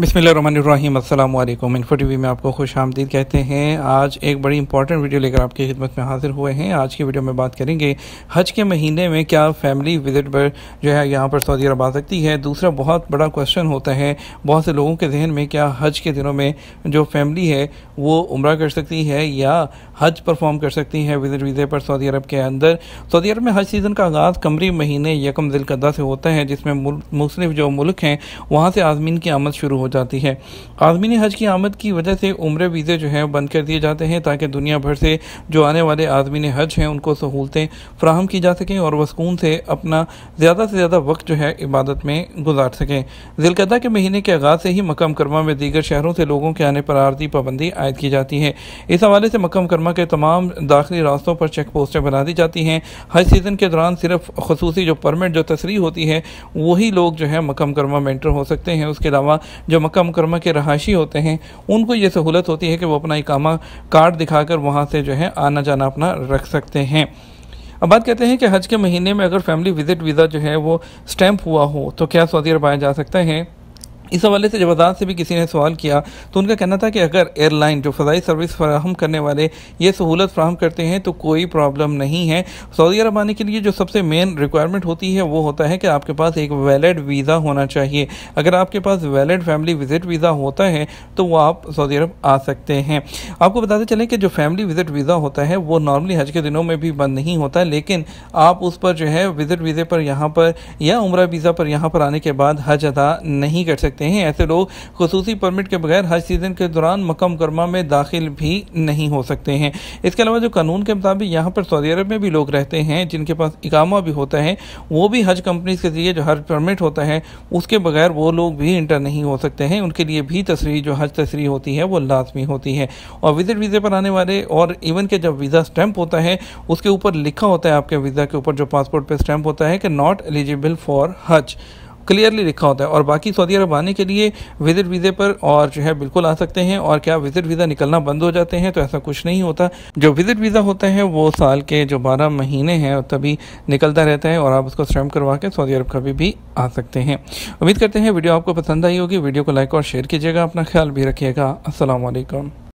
बिसमीम अल्लाम info T में आपको खुश आमदीद कहते हैं आज एक बड़ी इंपॉर्टेंट वीडियो लेकर आपकी खिदमत में हाजिर हुए हैं आज की वीडियो में बात करेंगे हज के महीने में क्या फैमिली विजिट पर जो है यहाँ पर सऊदी अरब आ सकती है दूसरा बहुत बड़ा क्वेश्चन होता है बहुत से लोगों के जहन में क्या हज के दिनों में जो फैमिली है वो उम्र कर सकती है या हज परफॉर्म कर सकती है विजिट वीज़े पर सऊदी अरब के अंदर सऊदी अरब में हज सीज़न का आगाज़ कमरी महीने यकम दिलकदा से होता है जिसमें मुख्तलिफ जो मुल्क हैं वहाँ से आज़मीन की आमद शुरू हो जाती है आदमी ने हज की आमद की वजह से उम्र वीज़े जो हैं बंद कर दिए जाते हैं ताकि दुनिया भर से जो आने वाले आदमी ने हज हैं उनको सहूलतें फ्राहम की जा सकें और वसकून से अपना ज़्यादा से ज़्यादा वक्त जो है इबादत में गुजार सकें दिलकदा के महीने के आगाज़ से ही मकम करमा में दीगर शहरों से लोगों के आने पर आर्दी पाबंदी आयद की जाती है इस हवाले से मकम करमा के तमाम दाखिली रास्तों पर चेक पोस्टें बना दी जाती हैं हज सीज़न के दौरान सिर्फ खसूस जो परमिट जो तस्री होती है वही लोग जो है मकम करमा में एंटर हो सकते हैं उसके अलावा जो मक्का मुकरमा के रहाशी होते हैं उनको ये सहूलत होती है कि वो अपना इकामा कार्ड दिखाकर वहाँ से जो है आना जाना अपना रख सकते हैं अब बात कहते हैं कि हज के महीने में अगर फैमिली विज़िट वीज़ा जो है वो स्टैम्प हुआ हो तो क्या सऊदी अरब आया जा सकता है इस हवाले से जब आज़ाद से भी किसी ने सवाल किया तो उनका कहना था कि अगर एयरलाइन जो फ़जाई सर्विस फराहम करने वाले ये सहूलत फ्राहम करते हैं तो कोई प्रॉब्लम नहीं है सऊदी अरब आने के लिए जो सबसे मेन रिक्वायरमेंट होती है वो होता है कि आपके पास एक वैलिड वीज़ा होना चाहिए अगर आपके पास वैलिड फैमिली विज़िट वीज़ा होता है तो वह आप सऊदी अरब आ सकते हैं आपको बताते चलें कि जो फैमिली विज़िट वीज़ा होता है वो नॉर्मली हज के दिनों में भी बंद नहीं होता लेकिन आप उस पर जो है विज़िट वीज़े पर यहाँ पर या उम्र वीज़ा पर यहाँ पर आने के बाद हज अदा नहीं कर सकते सकते हैं ऐसे लोग खसूसी परमिट के बगैर हज सीज़न के दौरान मकम करमा में दाखिल भी नहीं हो सकते हैं इसके अलावा जो कानून के मुताबिक यहाँ पर सऊदी अरब में भी लोग रहते हैं जिनके पास इकामा भी होता है वो भी हज कंपनीज के ज़रिए जो हज परमिट होता है उसके बगैर वो लोग भी इंटर नहीं हो सकते हैं उनके लिए भी तस्वीर जो हज तस्वीर होती है वो लाजमी होती है और विजिट वीज़े पर आने वाले और इवन के जब वीज़ा स्टैंप होता है उसके ऊपर लिखा होता है आपके वीज़ा के ऊपर जो पासपोर्ट पर स्टैंप होता है कि not eligible for Hajj clearly लिखा होता है और बाकी सऊदी अरब आने के लिए विजिट वीज़े पर और जो है बिल्कुल आ सकते हैं और क्या विजिट वीज़ा निकलना बंद हो जाते हैं तो ऐसा कुछ नहीं होता जो विजिट वीज़ा होता है वो साल के जो बारह महीने हैं तभी निकलता रहता है और आप उसको श्रम करवा के सऊदी अरब कभी भी आ सकते हैं उम्मीद करते हैं वीडियो आपको पसंद आई होगी वीडियो को लाइक और शेयर कीजिएगा अपना ख्याल भी रखिएगा असलकम